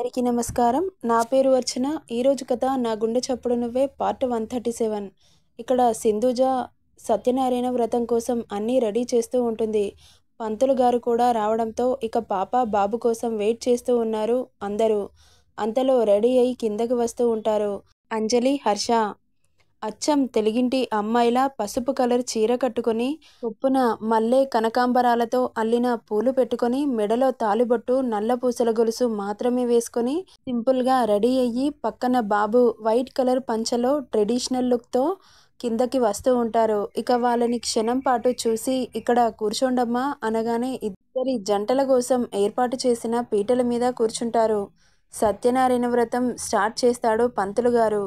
అందరికీ నమస్కారం నా పేరు వచ్చిన ఈరోజు కథ నా గుండె చప్పుడు నువ్వే పార్ట్ వన్ థర్టీ సెవెన్ ఇక్కడ సింధుజ సత్యనారాయణ వ్రతం కోసం అన్నీ రెడీ చేస్తూ ఉంటుంది పంతులు గారు కూడా రావడంతో ఇక పాప బాబు కోసం వెయిట్ చేస్తూ ఉన్నారు అందరూ అంతలో రెడీ అయి కిందకి వస్తూ ఉంటారు అంజలి హర్ష అచ్చం తెలిగింటి అమ్మాయిలా పసుపు కలర్ చీర కట్టుకొని ఉప్పున మల్లె కనకాంబరాలతో అల్లిన పూలు పెట్టుకొని మెడలో తాలిబొట్టు నల్ల పూసల గొలుసు మాత్రమే వేసుకొని సింపుల్గా రెడీ అయ్యి పక్కన బాబు వైట్ కలర్ పంచలో ట్రెడిషనల్ లుక్తో కిందకి వస్తూ ఉంటారు ఇక వాళ్ళని క్షణం పాటు చూసి ఇక్కడ కూర్చోండమ్మా అనగానే ఇద్దరి జంటల కోసం ఏర్పాటు చేసిన పీటల మీద కూర్చుంటారు సత్యనారాయణ వ్రతం స్టార్ట్ చేస్తాడు పంతులు గారు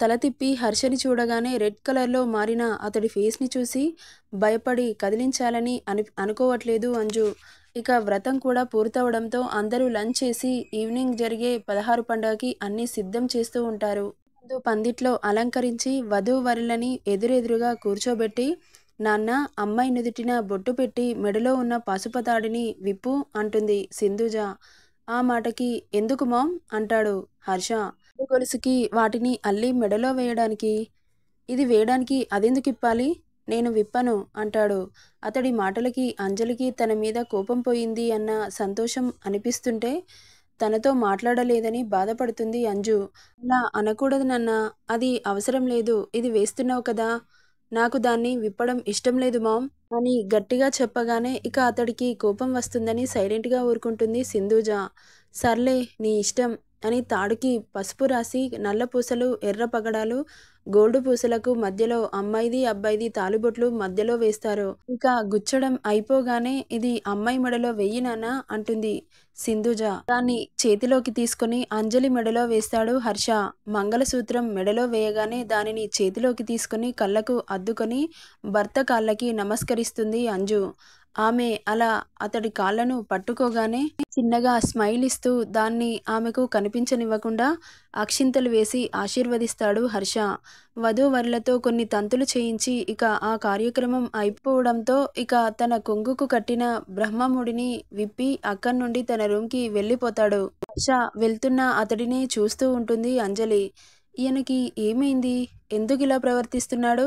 తల తిప్పి హర్షని చూడగానే రెడ్ కలర్లో మారిన అతడి ఫేస్ని చూసి భయపడి కదిలించాలని అని అనుకోవట్లేదు అంజు ఇక వ్రతం కూడా పూర్తవడంతో అందరూ లంచ్ చేసి ఈవినింగ్ జరిగే పదహారు పండుగకి అన్నీ సిద్ధం చేస్తూ ఉంటారు ముందు పందిట్లో అలంకరించి వధువరులని ఎదురెదురుగా కూర్చోబెట్టి నాన్న అమ్మాయి నుదుటిన బొట్టు పెట్టి మెడలో ఉన్న పసుపతాడిని విప్పు అంటుంది సింధుజ ఆ మాటకి ఎందుకు మామ్ అంటాడు హర్ష గొలుసుకి వాటిని అల్లి మెడలో వేయడానికి ఇది వేయడానికి అదెందుకు ఇప్పాలి నేను విప్పను అంటాడు అతడి మాటలకి అంజలికి తన మీద కోపం పోయింది అన్న సంతోషం అనిపిస్తుంటే తనతో మాట్లాడలేదని బాధపడుతుంది అంజు అలా అనకూడదు అది అవసరం లేదు ఇది వేస్తున్నావు కదా నాకు దాన్ని విప్పడం ఇష్టం లేదు మామ్ అని గట్టిగా చెప్పగానే ఇక అతడికి కోపం వస్తుందని సైలెంట్గా ఊరుకుంటుంది సింధూజ సర్లే నీ ఇష్టం అని తాడుకి పసుపు రాసి నల్ల పూసలు ఎర్ర పగడాలు గోల్డ్ పూసలకు మధ్యలో అమ్మాయిది అబ్బాయిది తాలిబొట్లు మధ్యలో వేస్తారు ఇంకా గుచ్చడం అయిపోగానే ఇది అమ్మాయి మెడలో వెయ్యినానా అంటుంది సింధుజ దాన్ని చేతిలోకి తీసుకుని అంజలి మెడలో వేస్తాడు హర్ష మంగళసూత్రం మెడలో వేయగానే దానిని చేతిలోకి తీసుకుని కళ్ళకు అద్దుకొని భర్త కాళ్ళకి నమస్కరిస్తుంది అంజు ఆమె అలా అతడి కాళ్లను పట్టుకోగానే చిన్నగా స్మైల్ ఇస్తూ దాన్ని ఆమెకు కనిపించనివ్వకుండా అక్షింతలు వేసి ఆశీర్వదిస్తాడు హర్ష వధూవరులతో కొన్ని తంతులు చేయించి ఇక ఆ కార్యక్రమం అయిపోవడంతో ఇక తన కొంగుకు కట్టిన బ్రహ్మముడిని విప్పి అక్కడి నుండి తన రూమ్కి వెళ్ళిపోతాడు హర్ష వెళ్తున్న అతడినే చూస్తూ ఉంటుంది అంజలి ఈయనకి ఏమైంది ఎందుకు ఇలా ప్రవర్తిస్తున్నాడు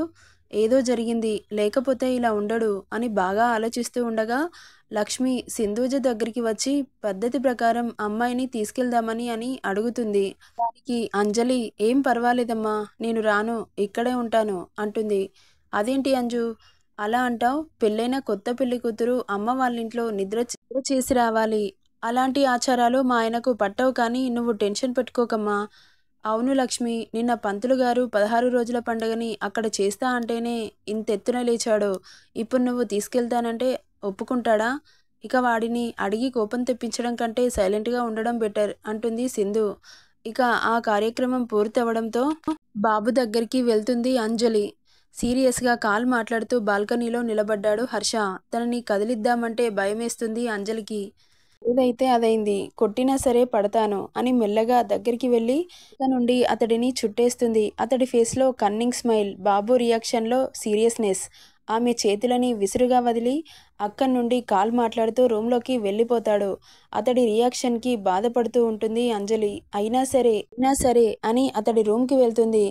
ఏదో జరిగింది లేకపోతే ఇలా ఉండడు అని బాగా ఆలోచిస్తూ ఉండగా లక్ష్మి సింధూజ దగ్గరికి వచ్చి పద్ధతి ప్రకారం అమ్మాయిని తీసుకెళ్దామని అని అడుగుతుంది దానికి అంజలి ఏం పర్వాలేదమ్మా నేను రాను ఇక్కడే ఉంటాను అంటుంది అదేంటి అంజు అలా అంటావు పెళ్ళైన కొత్త పెళ్లి కూతురు అమ్మ వాళ్ళ ఇంట్లో నిద్ర చేసి రావాలి అలాంటి ఆచారాలు మా ఆయనకు పట్టవు కానీ నువ్వు టెన్షన్ పెట్టుకోకమ్మా అవును లక్ష్మి నిన్న పంతులు గారు పదహారు రోజుల పండుగని అక్కడ చేస్తా అంటేనే ఇంతెత్తున లేచాడు ఇప్పుడు నువ్వు తీసుకెళ్తానంటే ఒప్పుకుంటాడా ఇక వాడిని అడిగి కోపం తెప్పించడం కంటే సైలెంట్గా ఉండడం బెటర్ అంటుంది సింధు ఇక ఆ కార్యక్రమం పూర్తవడంతో బాబు దగ్గరికి వెళ్తుంది అంజలి సీరియస్గా కాల్ మాట్లాడుతూ బాల్కనీలో నిలబడ్డాడు హర్ష తనని కదిలిద్దామంటే భయమేస్తుంది అంజలికి ఏదైతే అదైంది కొట్టినా సరే పడతాను అని మెల్లగా దగ్గరికి వెళ్ళి నుండి అతడిని చుట్టేస్తుంది అతడి ఫేస్లో కన్నింగ్ స్మైల్ బాబు రియాక్షన్లో సీరియస్నెస్ ఆమె చేతులని విసురుగా వదిలి అక్కడి నుండి కాల్ మాట్లాడుతూ రూమ్లోకి వెళ్ళిపోతాడు అతడి రియాక్షన్కి బాధపడుతూ ఉంటుంది అంజలి అయినా సరే అయినా సరే అని అతడి రూమ్కి వెళ్తుంది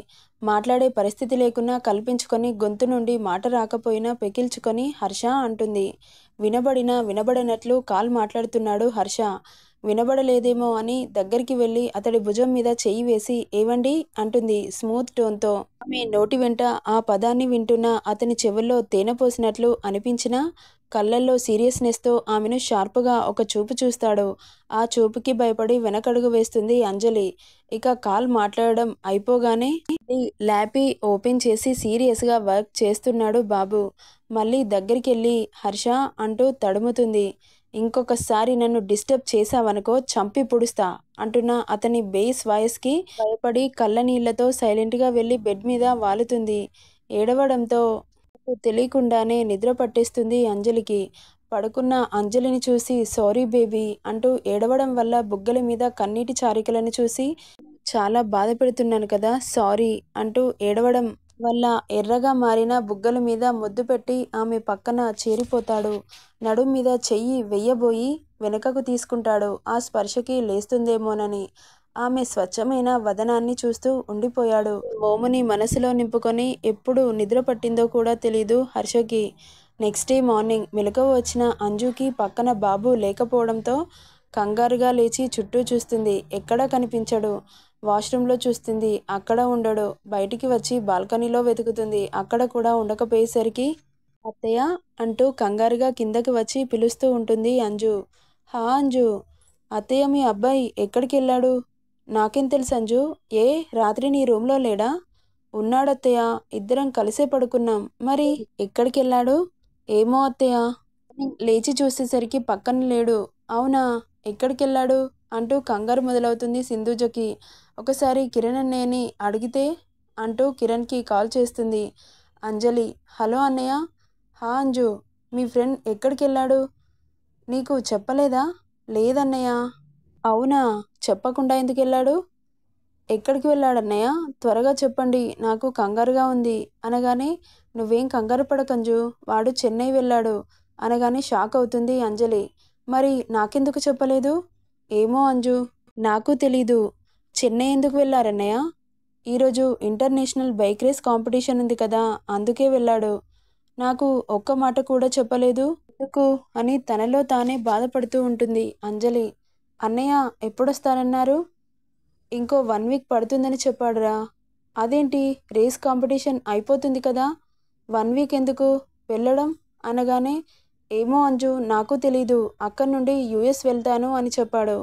మాట్లాడే పరిస్థితి లేకున్నా కల్పించుకొని గొంతు నుండి మాట రాకపోయినా పెకిల్చుకొని హర్ష అంటుంది వినబడినా వినబడినట్లు కాల్ మాట్లాడుతున్నాడు హర్ష వినబడలేదేమో అని దగ్గరికి వెళ్ళి అతడి భుజం మీద చెయ్యి వేసి ఏవండి అంటుంది స్మూత్ టోన్తో ఆమె నోటి వెంట ఆ పదాన్ని వింటున్న అతని చెవుల్లో తేనె పోసినట్లు అనిపించినా కళ్ళల్లో సీరియస్నెస్తో ఆమెను షార్ప్గా ఒక చూపు చూస్తాడు ఆ చూపుకి భయపడి వెనకడుగు వేస్తుంది అంజలి ఇక కాల్ మాట్లాడడం అయిపోగానే ల్యాపీ ఓపెన్ చేసి సీరియస్గా వర్క్ చేస్తున్నాడు బాబు మళ్ళీ దగ్గరికి వెళ్ళి హర్ష అంటూ తడుముతుంది ఇంకొకసారి నన్ను డిస్టర్బ్ చేశావనుకో చంపి పుడుస్తా అంటున్న అతని బేస్ వాయిస్కి భయపడి కళ్ళనీళ్లతో సైలెంట్గా వెళ్ళి బెడ్ మీద వాలుతుంది ఏడవడంతో తెలియకుండానే నిద్ర పట్టేస్తుంది అంజలికి పడుకున్న అంజలిని చూసి సారీ బేబీ అంటూ ఏడవడం వల్ల బుగ్గల మీద కన్నీటి చారికలను చూసి చాలా బాధ పెడుతున్నాను కదా సారీ అంటూ ఏడవడం వల్ల ఎర్రగా మారిన బుగ్గల మీద ముద్దు పెట్టి ఆమె పక్కన చేరిపోతాడు నడుం మీద చెయ్యి వెయ్యబోయి వెనుకకు తీసుకుంటాడు ఆ స్పర్శకి లేస్తుందేమోనని ఆమె స్వచ్ఛమైన వదనాన్ని చూస్తూ ఉండిపోయాడు మోముని మనసులో నింపుకొని ఎప్పుడు నిద్ర పట్టిందో కూడా తెలీదు హర్షకి నెక్స్ట్ డే మార్నింగ్ మెలకువ వచ్చిన అంజుకి పక్కన బాబు లేకపోవడంతో కంగారుగా లేచి చుట్టూ చూస్తుంది ఎక్కడా కనిపించడు వాష్రూమ్లో చూస్తుంది అక్కడ ఉండడు బయటికి వచ్చి బాల్కనీలో వెతుకుతుంది అక్కడ కూడా ఉండకపోయేసరికి అత్తయ్య అంటూ కంగారుగా కిందకి వచ్చి పిలుస్తూ ఉంటుంది అంజు హా అంజు అత్తయ్య మీ అబ్బాయి ఎక్కడికి వెళ్ళాడు నాకేం తెలుసు అంజు ఏ రాత్రి నీ రూమ్లో లేడా ఉన్నాడత్తయ్య ఇద్దరం కలిసే పడుకున్నాం మరి ఎక్కడికి వెళ్ళాడు ఏమో అత్తయ్య లేచి చూసేసరికి పక్కన లేడు అవునా ఎక్కడికి వెళ్ళాడు అంటూ కంగారు మొదలవుతుంది సింధుజకి ఒకసారి కిరణ్ అన్నయ్యని అడిగితే అంటూ కిరణ్కి కాల్ చేస్తుంది అంజలి హలో అన్నయ్య హా అంజు మీ ఫ్రెండ్ ఎక్కడికి వెళ్ళాడు నీకు చెప్పలేదా లేదన్నయ్య అవునా చెప్పకుండా ఎందుకు వెళ్ళాడు ఎక్కడికి వెళ్ళాడు అన్నయ్య త్వరగా చెప్పండి నాకు కంగారుగా ఉంది అనగానే నువ్వేం కంగారు పడకంజు వాడు చెన్నై వెళ్ళాడు అనగానే షాక్ అవుతుంది అంజలి మరి నాకెందుకు చెప్పలేదు ఏమో అంజు నాకు తెలీదు చెన్నై ఎందుకు వెళ్ళారన్నయ్య ఈరోజు ఇంటర్నేషనల్ బైక్ రేస్ కాంపిటీషన్ ఉంది కదా అందుకే వెళ్ళాడు నాకు ఒక్క మాట కూడా చెప్పలేదు ఎందుకు అని తనలో తానే బాధపడుతూ ఉంటుంది అంజలి అన్నయ్య ఎప్పుడొస్తారన్నారు ఇంకో వన్ వీక్ పడుతుందని చెప్పాడురా అదేంటి రేస్ కాంపిటీషన్ అయిపోతుంది కదా వన్ వీక్ ఎందుకు వెళ్ళడం అనగానే ఏమో అంజు నాకు తెలీదు అక్కడి నుండి యుఎస్ వెళ్తాను అని చెప్పాడు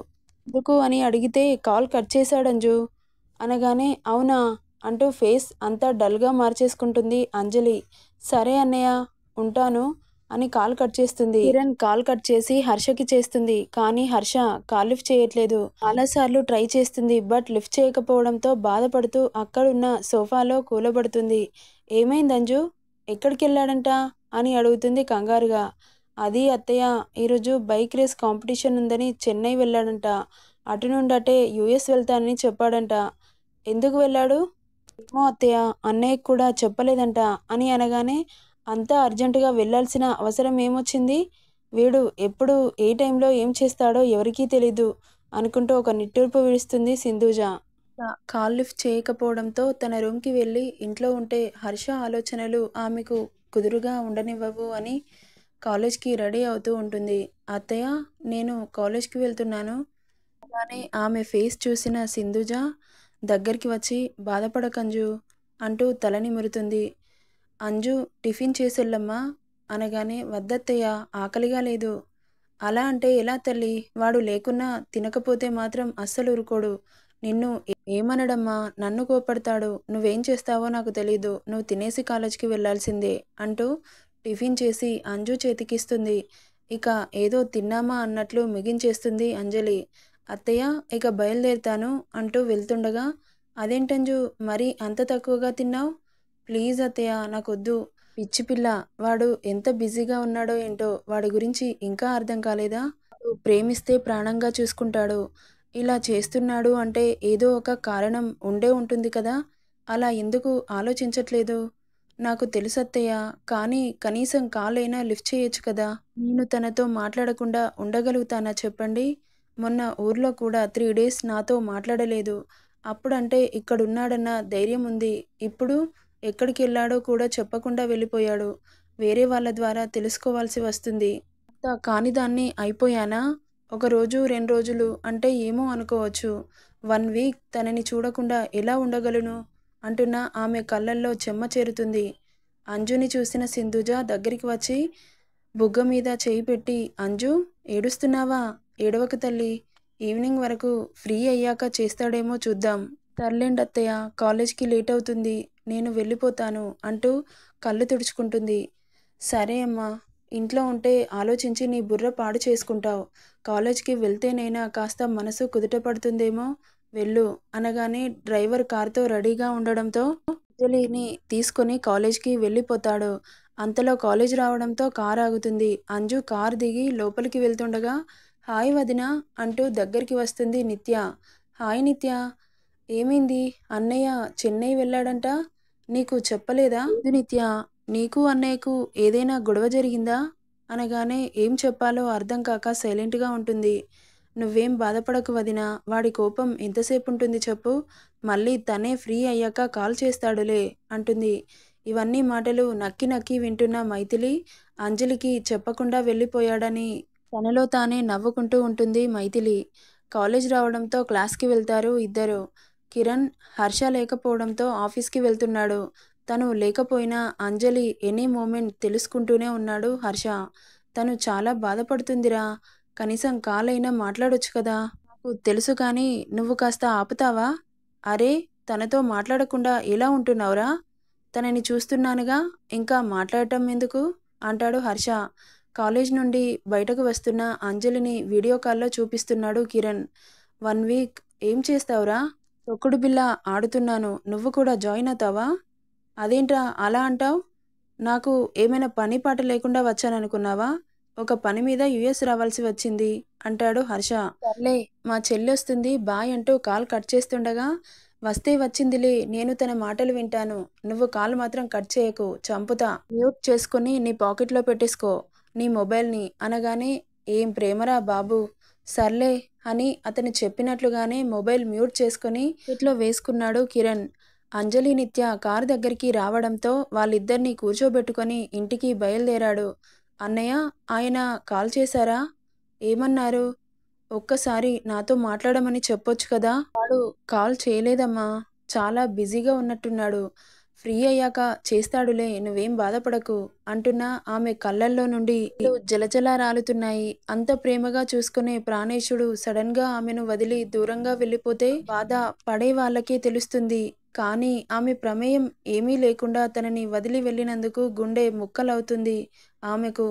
ఎందుకు అని అడిగితే కాల్ కట్ అంజు అనగానే అవునా అంటూ ఫేస్ అంతా డల్గా మార్చేసుకుంటుంది అంజలి సరే అన్నయ్య ఉంటాను అని కాల్ కట్ చేస్తుంది కిరణ్ కాల్ కట్ చేసి హర్షకి చేస్తుంది కానీ హర్ష కాల్ లిఫ్ట్ చేయట్లేదు చాలాసార్లు ట్రై చేస్తుంది బట్ లిఫ్ట్ చేయకపోవడంతో బాధపడుతూ అక్కడున్న సోఫాలో కూలబడుతుంది ఏమైంది అంజు ఎక్కడికి వెళ్ళాడంట అని అడుగుతుంది కంగారుగా అది అత్తయ్య ఈరోజు బైక్ రేస్ కాంపిటీషన్ ఉందని చెన్నై వెళ్ళాడంట అటు నుండి అటే యుఎస్ వెళ్తానని చెప్పాడంట ఎందుకు వెళ్ళాడు ఏమో అత్తయ్య అన్నయ్యకు కూడా చెప్పలేదంట అని అనగానే అంతా అర్జెంటుగా వెళ్ళాల్సిన అవసరం ఏమొచ్చింది వీడు ఎప్పుడు ఏ టైంలో ఏం చేస్తాడో ఎవరికీ తెలీదు అనుకుంటూ ఒక నిట్టూర్పు విడుస్తుంది సింధూజ కాల్ లిఫ్ట్ చేయకపోవడంతో తన రూమ్కి వెళ్ళి ఇంట్లో ఉంటే హర్ష ఆలోచనలు ఆమెకు కుదురుగా ఉండనివ్వవు అని కాలేజ్కి రెడీ అవుతూ ఉంటుంది అత్తయ్య నేను కాలేజ్కి వెళ్తున్నాను కానీ ఆమె ఫేస్ చూసిన సింధుజ దగ్గరికి వచ్చి బాధపడకంజు అంటూ మురుతుంది అంజు టిఫిన్ చేసెళ్ళమ్మా అనగానే వద్దత్తయ్య ఆకలిగా లేదు అలా అంటే ఎలా తల్లి వాడు లేకున్నా తినకపోతే మాత్రం అస్సలు ఊరుకోడు నిన్ను ఏమనడమ్మా నన్ను కోపడతాడు నువ్వేం చేస్తావో నాకు తెలీదు నువ్వు తినేసి కాలేజ్కి వెళ్లాల్సిందే అంటూ టిఫిన్ చేసి అంజు చేతికిస్తుంది ఇక ఏదో తిన్నామా అన్నట్లు మిగించేస్తుంది అంజలి అత్తయ్య ఇక బయలుదేరుతాను అంటూ వెళ్తుండగా అదేంటంజు మరీ అంత తక్కువగా తిన్నావు ప్లీజ్ అత్తయ్య నాకొద్దు పిచ్చి పిల్ల వాడు ఎంత బిజీగా ఉన్నాడో ఏంటో వాడి గురించి ఇంకా అర్థం కాలేదా ప్రేమిస్తే ప్రాణంగా చూసుకుంటాడు ఇలా చేస్తున్నాడు అంటే ఏదో ఒక కారణం ఉండే ఉంటుంది కదా అలా ఎందుకు ఆలోచించట్లేదు నాకు తెలుసత్తయ్య కానీ కనీసం కాలైనా లిఫ్ట్ చేయొచ్చు కదా నేను తనతో మాట్లాడకుండా ఉండగలుగుతానా చెప్పండి మొన్న ఊర్లో కూడా త్రీ డేస్ నాతో మాట్లాడలేదు అప్పుడంటే ఇక్కడున్నాడన్న ధైర్యం ఉంది ఇప్పుడు ఎక్కడికి వెళ్ళాడో కూడా చెప్పకుండా వెళ్ళిపోయాడు వేరే వాళ్ళ ద్వారా తెలుసుకోవాల్సి వస్తుంది కాని దాన్ని అయిపోయానా ఒకరోజు రెండు రోజులు అంటే ఏమో అనుకోవచ్చు వన్ వీక్ తనని చూడకుండా ఎలా ఉండగలను అంటున్న ఆమె కళ్ళల్లో చెమ్మ చేరుతుంది అంజుని చూసిన సింధుజ దగ్గరికి వచ్చి బుగ్గ మీద చేయి పెట్టి అంజు ఏడుస్తున్నావా ఏడవక తల్లి ఈవినింగ్ వరకు ఫ్రీ అయ్యాక చేస్తాడేమో చూద్దాం అత్తయ్య కాలేజ్కి లేట్ అవుతుంది నేను వెళ్ళిపోతాను అంటూ కళ్ళు తుడుచుకుంటుంది సరే అమ్మా ఇంట్లో ఉంటే ఆలోచించి నీ బుర్ర పాడు చేసుకుంటావు కాలేజ్కి వెళ్తేనైనా కాస్త మనసు కుదుట పడుతుందేమో వెళ్ళు అనగానే డ్రైవర్ కారుతో రెడీగా ఉండడంతో అంజలిని తీసుకుని కాలేజ్కి వెళ్ళిపోతాడు అంతలో కాలేజ్ రావడంతో కార్ ఆగుతుంది అంజు కార్ దిగి లోపలికి వెళ్తుండగా హాయ్ వదిన అంటూ దగ్గరికి వస్తుంది నిత్య హాయ్ నిత్య ఏమైంది అన్నయ్య చెన్నై వెళ్ళాడంట నీకు చెప్పలేదా నిత్య నీకు అన్నయ్యకు ఏదైనా గొడవ జరిగిందా అనగానే ఏం చెప్పాలో అర్థం కాక సైలెంట్గా ఉంటుంది నువ్వేం బాధపడకు వదినా వాడి కోపం ఎంతసేపు ఉంటుంది చెప్పు మళ్ళీ తనే ఫ్రీ అయ్యాక కాల్ చేస్తాడులే అంటుంది ఇవన్నీ మాటలు నక్కి నక్కి వింటున్న మైథిలి అంజలికి చెప్పకుండా వెళ్ళిపోయాడని తనలో తానే నవ్వుకుంటూ ఉంటుంది మైథిలి కాలేజ్ రావడంతో క్లాస్కి వెళ్తారు ఇద్దరు కిరణ్ హర్ష లేకపోవడంతో ఆఫీస్కి వెళ్తున్నాడు తను లేకపోయినా అంజలి ఎనీ మూమెంట్ తెలుసుకుంటూనే ఉన్నాడు హర్ష తను చాలా బాధపడుతుందిరా కనీసం కాలైనా మాట్లాడొచ్చు కదా నాకు తెలుసు కానీ నువ్వు కాస్త ఆపుతావా అరే తనతో మాట్లాడకుండా ఇలా ఉంటున్నావురా తనని చూస్తున్నానుగా ఇంకా మాట్లాడటం ఎందుకు అంటాడు హర్ష కాలేజ్ నుండి బయటకు వస్తున్న అంజలిని వీడియో కాల్లో చూపిస్తున్నాడు కిరణ్ వన్ వీక్ ఏం చేస్తావురా తొక్కుడు బిల్ల ఆడుతున్నాను నువ్వు కూడా జాయిన్ అవుతావా అదేంట్రా అలా అంటావు నాకు ఏమైనా పని పాట లేకుండా వచ్చాననుకున్నావా ఒక పని మీద యుఎస్ రావాల్సి వచ్చింది అంటాడు హర్ష సర్లే మా వస్తుంది బాయ్ అంటూ కాల్ కట్ చేస్తుండగా వస్తే వచ్చిందిలే నేను తన మాటలు వింటాను నువ్వు కాల్ మాత్రం కట్ చేయకు చంపుతా మ్యూట్ చేసుకుని నీ పాకెట్లో పెట్టేసుకో నీ మొబైల్ని అనగానే ఏం ప్రేమరా బాబు సర్లే అని అతను చెప్పినట్లుగానే మొబైల్ మ్యూట్ చేసుకుని ఇట్లో వేసుకున్నాడు కిరణ్ అంజలి నిత్య కారు దగ్గరికి రావడంతో వాళ్ళిద్దరినీ కూర్చోబెట్టుకొని ఇంటికి బయలుదేరాడు అన్నయ్య ఆయన కాల్ చేశారా ఏమన్నారు ఒక్కసారి నాతో మాట్లాడమని చెప్పొచ్చు కదా వాడు కాల్ చేయలేదమ్మా చాలా బిజీగా ఉన్నట్టున్నాడు ఫ్రీ అయ్యాక చేస్తాడులే నువ్వేం బాధపడకు అంటున్నా ఆమె కళ్ళల్లో నుండి జలజల రాలుతున్నాయి అంత ప్రేమగా చూసుకునే ప్రాణేశుడు సడన్ గా ఆమెను వదిలి దూరంగా వెళ్ళిపోతే బాధ పడే వాళ్ళకే తెలుస్తుంది కానీ ఆమె ప్రమేయం ఏమీ లేకుండా తనని వదిలి వెళ్ళినందుకు గుండె ముక్కలవుతుంది ఆమెకు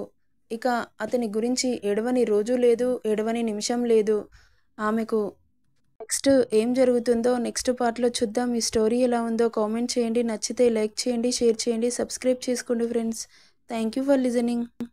ఇక అతని గురించి ఎడవని రోజు లేదు ఎడవని నిమిషం లేదు ఆమెకు నెక్స్ట్ ఏం జరుగుతుందో నెక్స్ట్ పార్ట్లో చూద్దాం ఈ స్టోరీ ఎలా ఉందో కామెంట్ చేయండి నచ్చితే లైక్ చేయండి షేర్ చేయండి సబ్స్క్రైబ్ చేసుకోండి friends thank you for listening